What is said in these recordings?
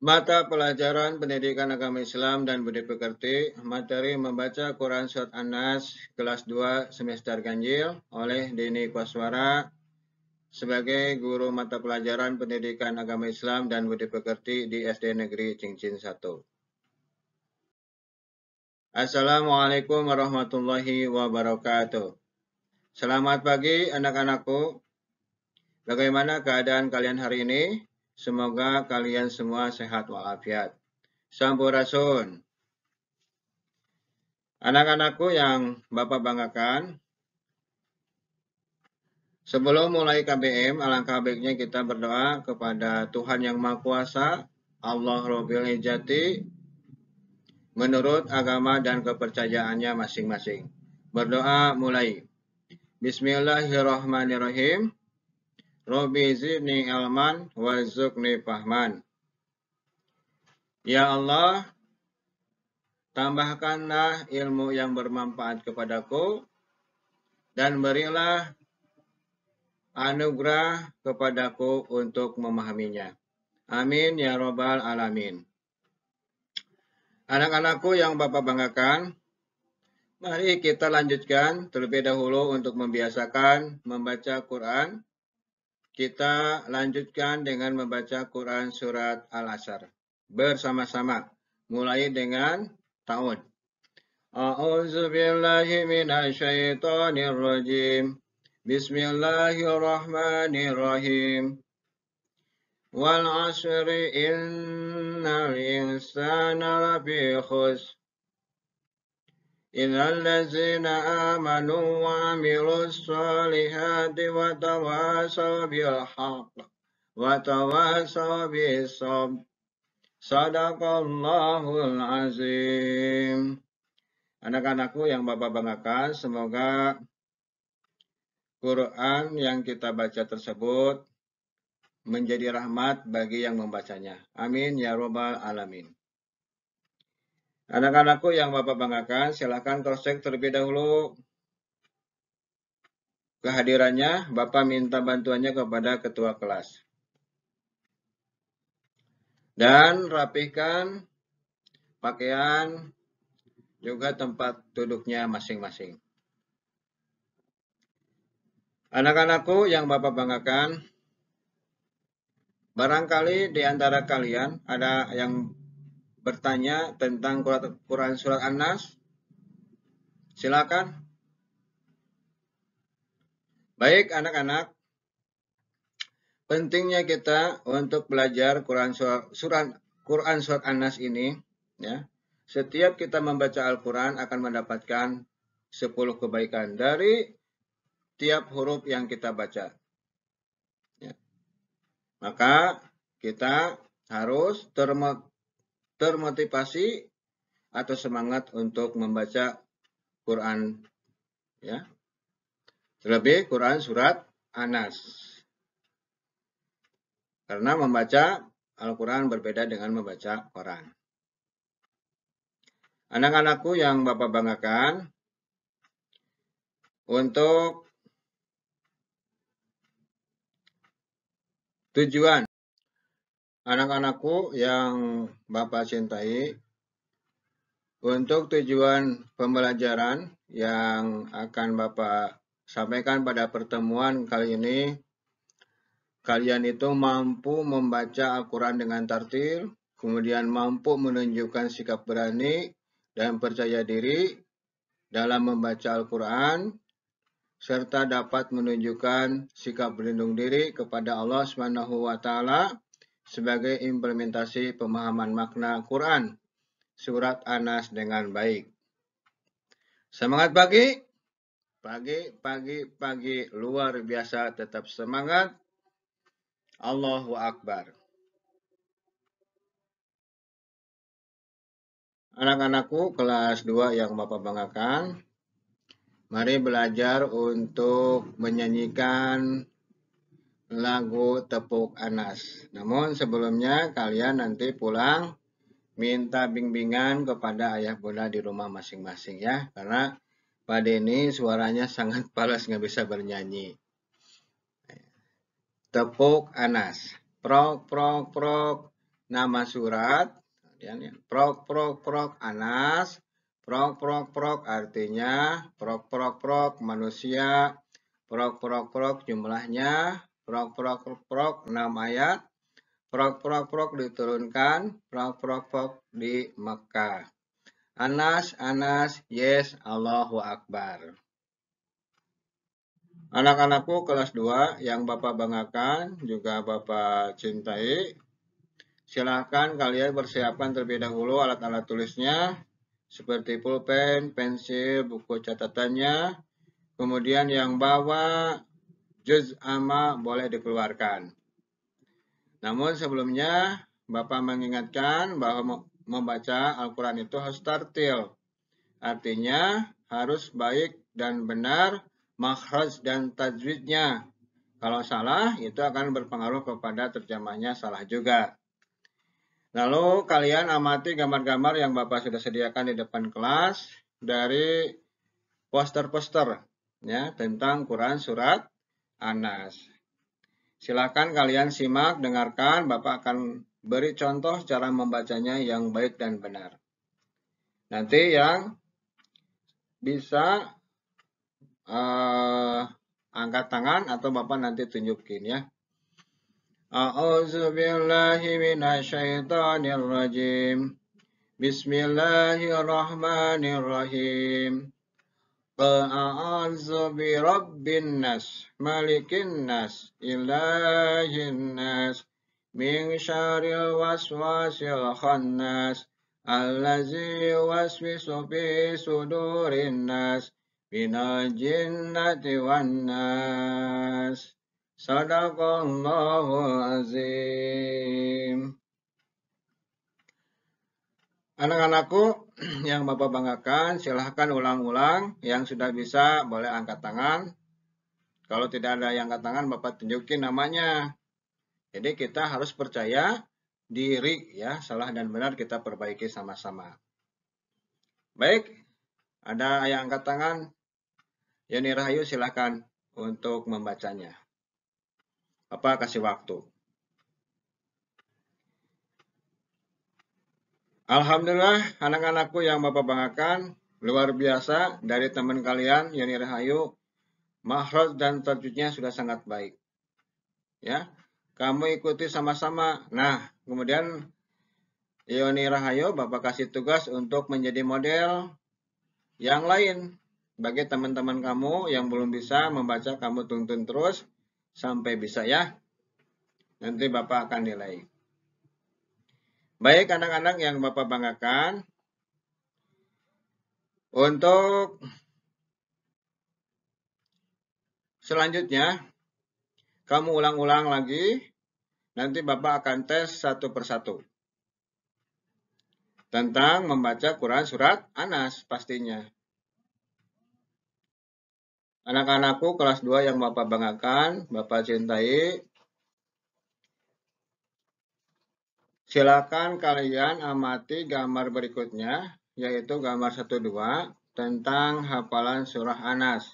Mata pelajaran pendidikan agama Islam dan budi pekerti, materi membaca Quran Surat Anas kelas 2 semester ganjil oleh Dini Kwaswara sebagai guru mata pelajaran pendidikan agama Islam dan budi pekerti di SD Negeri Cincin 1. Assalamualaikum warahmatullahi wabarakatuh. Selamat pagi anak-anakku. Bagaimana keadaan kalian hari ini? Semoga kalian semua sehat walafiat. Sampurasun. Anak-anakku yang Bapak banggakan, sebelum mulai KBM, alangkah baiknya kita berdoa kepada Tuhan Yang Maha Kuasa, Allah Rabbil Ijati, menurut agama dan kepercayaannya masing-masing. Berdoa mulai. Bismillahirrahmanirrahim. Robi zidni ilman zukni fahman. Ya Allah, tambahkanlah ilmu yang bermanfaat kepadaku dan berilah anugerah kepadaku untuk memahaminya. Amin ya robbal alamin. Anak-anakku yang Bapak banggakan, mari kita lanjutkan terlebih dahulu untuk membiasakan membaca Quran kita lanjutkan dengan membaca Quran Surat Al-Asr. Bersama-sama. Mulai dengan ta'ud. A'udzu billahi minasyaitonir rajim. Bismillahirrahmanirrahim. Wal 'asri innal insana lafi khusr إن الذين آمنوا وعملوا الصالحات وتواصوا بالحق وتواصوا بالصبر صدق الله العظيم Anak-anakku yang Bapak banggakan, semoga Quran yang kita baca tersebut menjadi rahmat bagi yang membacanya. Amin ya robbal alamin. Anak-anakku yang Bapak banggakan, silahkan cross-check terlebih dahulu kehadirannya. Bapak minta bantuannya kepada ketua kelas. Dan rapihkan pakaian juga tempat duduknya masing-masing. Anak-anakku yang Bapak banggakan, barangkali di antara kalian ada yang bertanya tentang Quran Surat An-Nas? Silakan. Baik anak-anak, pentingnya kita untuk belajar Quran Surat, surat Quran Surat An-Nas ini, ya. Setiap kita membaca Al-Quran akan mendapatkan 10 kebaikan dari tiap huruf yang kita baca. Ya. Maka kita harus termo termotivasi atau semangat untuk membaca Quran ya. Terlebih Quran surat Anas. Karena membaca Al-Quran berbeda dengan membaca Quran. Anak-anakku yang Bapak banggakan, untuk tujuan anak-anakku yang Bapak cintai, untuk tujuan pembelajaran yang akan Bapak sampaikan pada pertemuan kali ini, kalian itu mampu membaca Al-Quran dengan tartil, kemudian mampu menunjukkan sikap berani dan percaya diri dalam membaca Al-Quran, serta dapat menunjukkan sikap berlindung diri kepada Allah SWT, sebagai implementasi pemahaman makna Quran surat Anas dengan baik. Semangat pagi, pagi, pagi, pagi, luar biasa, tetap semangat. Allahu Akbar. Anak-anakku kelas 2 yang Bapak banggakan, mari belajar untuk menyanyikan lagu tepuk anas. Namun sebelumnya kalian nanti pulang minta bimbingan kepada ayah bunda di rumah masing-masing ya. Karena Pak Denny suaranya sangat palas nggak bisa bernyanyi. Tepuk anas. Prok, prok, prok. Nama surat. Ya. Prok, prok, prok. Anas. Prok, prok, prok artinya prok, prok, prok manusia. Prok, prok, prok jumlahnya prok prok prok 6 ayat prok prok prok diturunkan prok prok prok di Mekah Anas Anas yes Allahu Akbar Anak-anakku kelas 2 yang Bapak banggakan juga Bapak cintai Silahkan kalian persiapkan terlebih dahulu alat-alat tulisnya seperti pulpen, pensil, buku catatannya. Kemudian yang bawa juz amma boleh dikeluarkan. Namun sebelumnya, Bapak mengingatkan bahwa membaca Al-Quran itu harus tartil. Artinya harus baik dan benar makhraj dan tajwidnya. Kalau salah, itu akan berpengaruh kepada terjemahnya salah juga. Lalu kalian amati gambar-gambar yang Bapak sudah sediakan di depan kelas dari poster-poster ya tentang Quran surat Anas. Silahkan kalian simak, dengarkan, Bapak akan beri contoh cara membacanya yang baik dan benar. Nanti yang bisa uh, angkat tangan atau Bapak nanti tunjukin ya. Bismillahirrahmanirrahim. Fa'a'azu rabbin nas, malikin nas, ilahin nas, min syaril waswasil khannas, al-lazi waswisu nas, bina wan nas. Sadaqallahu azim. Anak-anakku, yang Bapak banggakan, silahkan ulang-ulang. Yang sudah bisa, boleh angkat tangan. Kalau tidak ada yang angkat tangan, Bapak tunjukin namanya. Jadi kita harus percaya diri, ya. Salah dan benar kita perbaiki sama-sama. Baik, ada yang angkat tangan? Yoni Rahayu silahkan untuk membacanya. Bapak kasih waktu. Alhamdulillah anak-anakku yang Bapak banggakan luar biasa dari teman kalian Yani Rahayu makhraj dan tajwidnya sudah sangat baik. Ya. Kamu ikuti sama-sama. Nah, kemudian Yoni Rahayu Bapak kasih tugas untuk menjadi model yang lain bagi teman-teman kamu yang belum bisa membaca kamu tuntun terus sampai bisa ya. Nanti Bapak akan nilai. Baik anak-anak yang Bapak banggakan, untuk selanjutnya, kamu ulang-ulang lagi, nanti Bapak akan tes satu persatu. Tentang membaca Quran Surat Anas pastinya. Anak-anakku kelas 2 yang Bapak banggakan, Bapak cintai, Silakan kalian amati gambar berikutnya, yaitu gambar 12 tentang hafalan surah Anas.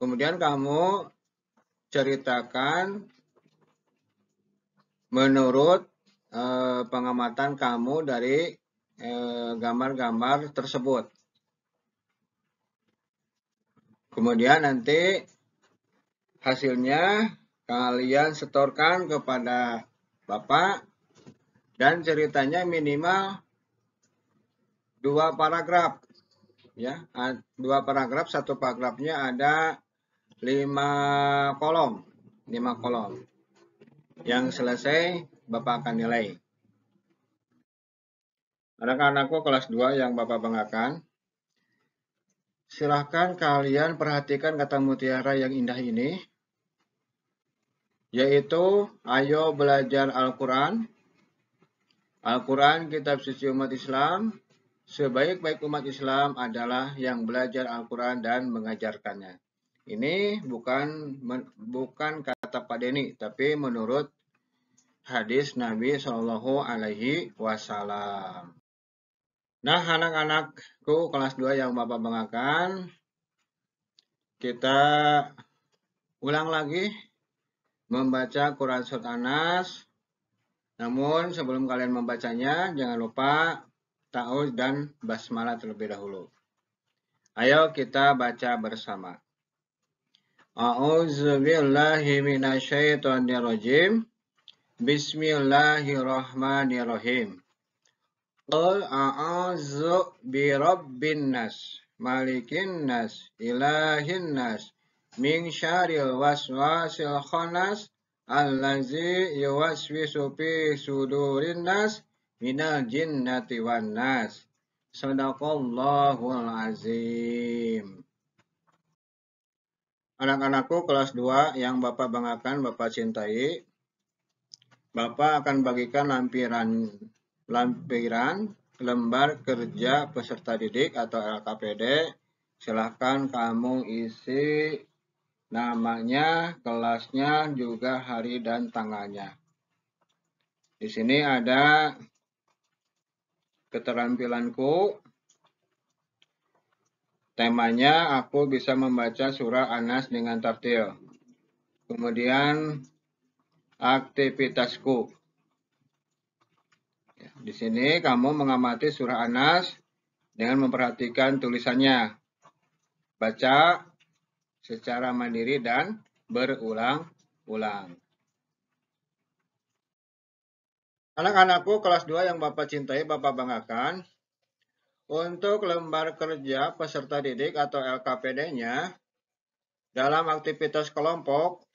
Kemudian kamu ceritakan menurut e, pengamatan kamu dari eh, gambar-gambar e, tersebut. Kemudian nanti hasilnya kalian setorkan kepada Bapak dan ceritanya minimal dua paragraf ya dua paragraf satu paragrafnya ada lima kolom lima kolom yang selesai bapak akan nilai anak-anakku kelas 2 yang bapak banggakan silahkan kalian perhatikan kata mutiara yang indah ini yaitu ayo belajar Al-Quran Al-Quran, kitab suci umat Islam, sebaik-baik umat Islam adalah yang belajar Al-Quran dan mengajarkannya. Ini bukan bukan kata Pak Deni, tapi menurut hadis Nabi Shallallahu Alaihi Wasallam. Nah, anak-anakku kelas 2 yang Bapak bangakan, kita ulang lagi membaca Quran Surat Anas namun sebelum kalian membacanya, jangan lupa ta'awuz dan basmalah terlebih dahulu. Ayo kita baca bersama. A'udzu billahi minasyaitonir rajim. Bismillahirrahmanirrahim. Qul a'udzu bi rabbin nas, malikin nas, ilahin nas, min syarril waswasil khannas Al-lazi yuwaswisu fi sudurin nas minal jinnati wan nas. Sadaqallahul azim. Anak-anakku kelas 2 yang Bapak banggakan, Bapak cintai. Bapak akan bagikan lampiran lampiran lembar kerja peserta didik atau LKPD. Silahkan kamu isi namanya, kelasnya, juga hari dan tanggalnya. Di sini ada keterampilanku. Temanya aku bisa membaca surah Anas dengan tartil. Kemudian aktivitasku. Ya, di sini kamu mengamati surah Anas dengan memperhatikan tulisannya. Baca, secara mandiri dan berulang-ulang. Anak-anakku kelas 2 yang Bapak cintai, Bapak banggakan. Untuk lembar kerja peserta didik atau LKPD-nya, dalam aktivitas kelompok,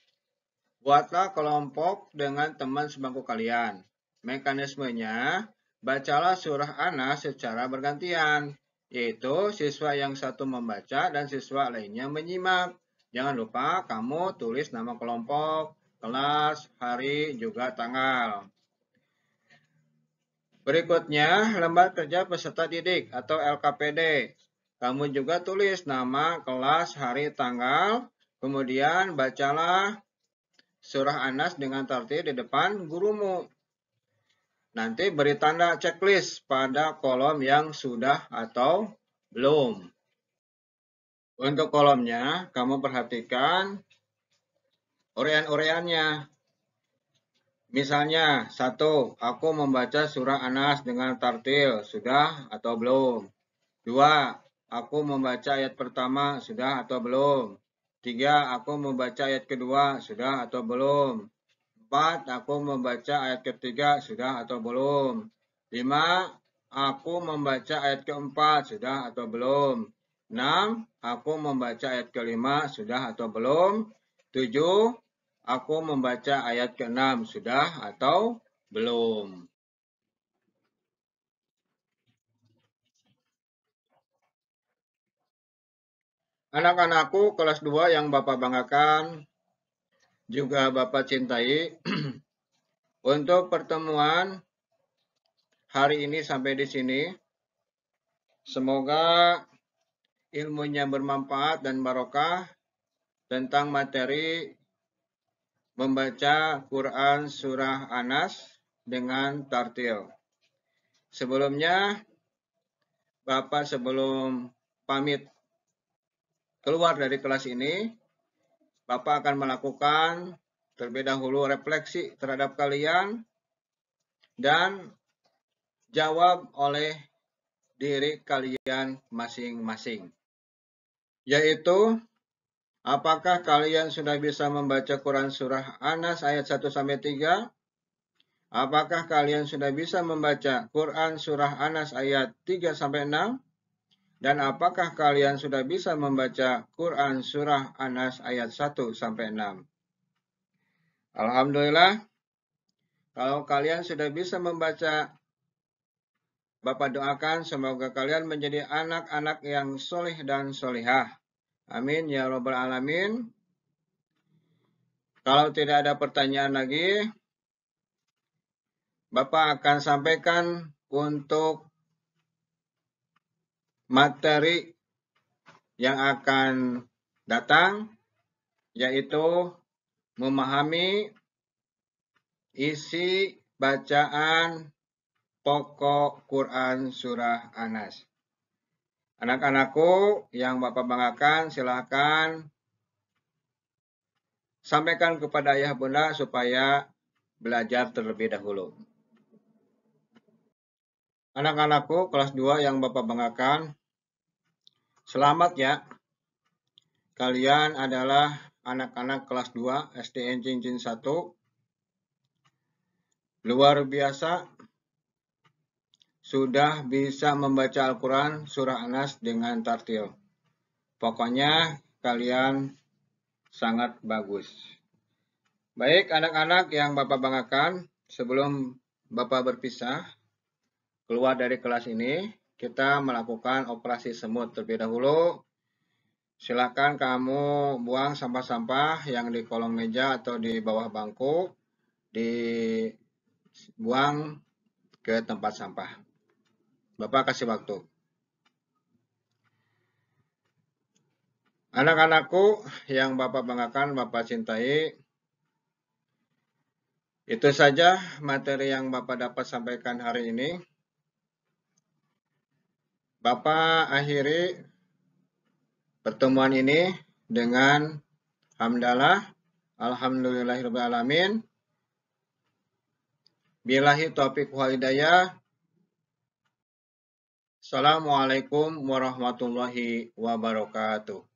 buatlah kelompok dengan teman sebangku kalian. Mekanismenya, bacalah surah Anas secara bergantian yaitu siswa yang satu membaca dan siswa lainnya menyimak. Jangan lupa kamu tulis nama kelompok, kelas, hari, juga tanggal. Berikutnya, lembar kerja peserta didik atau LKPD. Kamu juga tulis nama, kelas, hari, tanggal, kemudian bacalah surah Anas dengan tertib di depan gurumu. Nanti beri tanda checklist pada kolom yang sudah atau belum. Untuk kolomnya, kamu perhatikan urean-ureannya. Misalnya, satu, aku membaca surah Anas dengan tartil, sudah atau belum. Dua, aku membaca ayat pertama, sudah atau belum. Tiga, aku membaca ayat kedua, sudah atau belum. Empat, aku membaca ayat ketiga sudah atau belum? Lima, aku membaca ayat keempat sudah atau belum? Enam, aku membaca ayat kelima sudah atau belum? Tujuh, aku membaca ayat keenam sudah atau belum? Anak-anakku kelas 2 yang Bapak banggakan, juga Bapak cintai. Untuk pertemuan hari ini sampai di sini. Semoga ilmunya bermanfaat dan barokah tentang materi membaca Quran Surah Anas dengan tartil. Sebelumnya, Bapak sebelum pamit keluar dari kelas ini, Bapak akan melakukan terlebih dahulu refleksi terhadap kalian dan jawab oleh diri kalian masing-masing. Yaitu, apakah kalian sudah bisa membaca Quran Surah Anas ayat 1-3? Apakah kalian sudah bisa membaca Quran Surah Anas ayat 3-6? Dan apakah kalian sudah bisa membaca Quran Surah Anas ayat 1 sampai 6? Alhamdulillah, kalau kalian sudah bisa membaca, Bapak doakan semoga kalian menjadi anak-anak yang soleh dan solehah. Amin ya Rabbal alamin. Kalau tidak ada pertanyaan lagi, Bapak akan sampaikan untuk materi yang akan datang yaitu memahami isi bacaan pokok Quran Surah Anas. Anak-anakku yang Bapak banggakan silahkan sampaikan kepada ayah bunda supaya belajar terlebih dahulu. Anak-anakku kelas 2 yang Bapak banggakan, selamat ya. Kalian adalah anak-anak kelas 2 SDN Cincin 1. Luar biasa sudah bisa membaca Al-Quran Surah Anas dengan tartil. Pokoknya kalian sangat bagus. Baik anak-anak yang Bapak banggakan, sebelum Bapak berpisah, keluar dari kelas ini, kita melakukan operasi semut. Terlebih dahulu, silakan kamu buang sampah-sampah yang di kolong meja atau di bawah bangku, dibuang ke tempat sampah. Bapak kasih waktu. Anak-anakku yang Bapak banggakan, Bapak cintai, itu saja materi yang Bapak dapat sampaikan hari ini. Bapak akhiri pertemuan ini dengan hamdalah alhamdulillahirabbil alamin. Bilahi topik walidaya. Assalamualaikum warahmatullahi wabarakatuh.